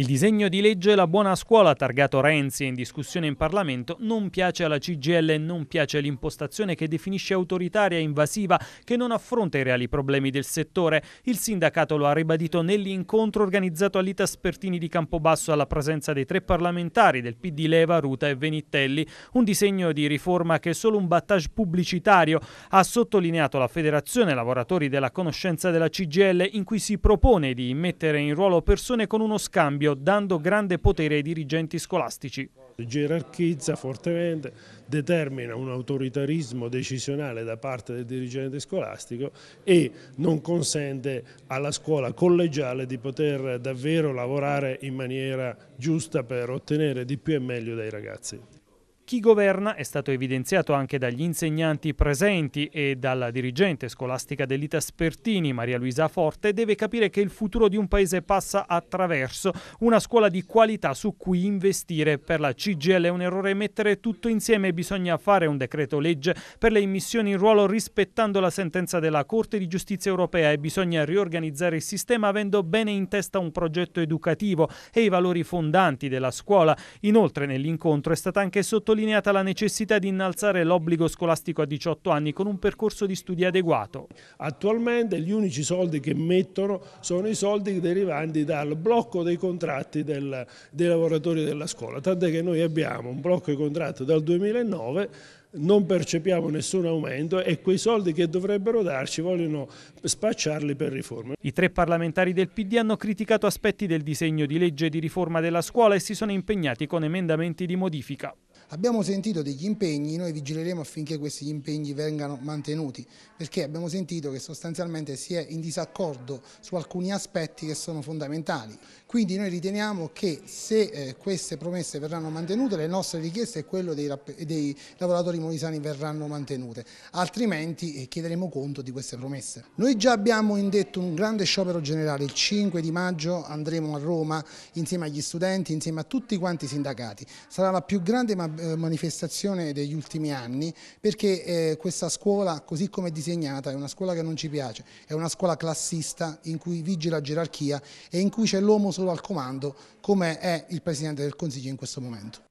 Il disegno di legge La buona scuola, targato Renzi in discussione in Parlamento, non piace alla CGL e non piace l'impostazione che definisce autoritaria e invasiva, che non affronta i reali problemi del settore. Il sindacato lo ha ribadito nell'incontro organizzato all'Ita Spertini di Campobasso alla presenza dei tre parlamentari del PD Leva, Ruta e Venitelli. Un disegno di riforma che è solo un battage pubblicitario, ha sottolineato la Federazione Lavoratori della Conoscenza della CGL, in cui si propone di mettere in ruolo persone con uno scambio territorio dando grande potere ai dirigenti scolastici. Gerarchizza fortemente, determina un autoritarismo decisionale da parte del dirigente scolastico e non consente alla scuola collegiale di poter davvero lavorare in maniera giusta per ottenere di più e meglio dai ragazzi. Chi governa è stato evidenziato anche dagli insegnanti presenti e dalla dirigente scolastica dell'Ita Spertini, Maria Luisa Forte, deve capire che il futuro di un paese passa attraverso una scuola di qualità su cui investire. Per la CGL è un errore mettere tutto insieme, bisogna fare un decreto legge per le immissioni in ruolo rispettando la sentenza della Corte di Giustizia europea e bisogna riorganizzare il sistema avendo bene in testa un progetto educativo e i valori fondanti della scuola. Inoltre nell'incontro è stata anche sottolineata sottolineata la necessità di innalzare l'obbligo scolastico a 18 anni con un percorso di studi adeguato. Attualmente gli unici soldi che mettono sono i soldi derivanti dal blocco dei contratti del, dei lavoratori della scuola, tant'è che noi abbiamo un blocco di contratto dal 2009 non percepiamo nessun aumento e quei soldi che dovrebbero darci vogliono spacciarli per riforme. I tre parlamentari del PD hanno criticato aspetti del disegno di legge di riforma della scuola e si sono impegnati con emendamenti di modifica. Abbiamo sentito degli impegni, noi vigileremo affinché questi impegni vengano mantenuti, perché abbiamo sentito che sostanzialmente si è in disaccordo su alcuni aspetti che sono fondamentali. Quindi noi riteniamo che se eh, queste promesse verranno mantenute, le nostre richieste e quelle dei, dei lavoratori molisani verranno mantenute, altrimenti eh, chiederemo conto di queste promesse. Noi già abbiamo indetto un grande sciopero generale, il 5 di maggio andremo a Roma insieme agli studenti, insieme a tutti quanti i sindacati. Sarà la più grande ma eh, manifestazione degli ultimi anni perché eh, questa scuola così come è disegnata è una scuola che non ci piace, è una scuola classista in cui vige la gerarchia e in cui c'è l'uomo solo al comando come è il Presidente del Consiglio in questo momento.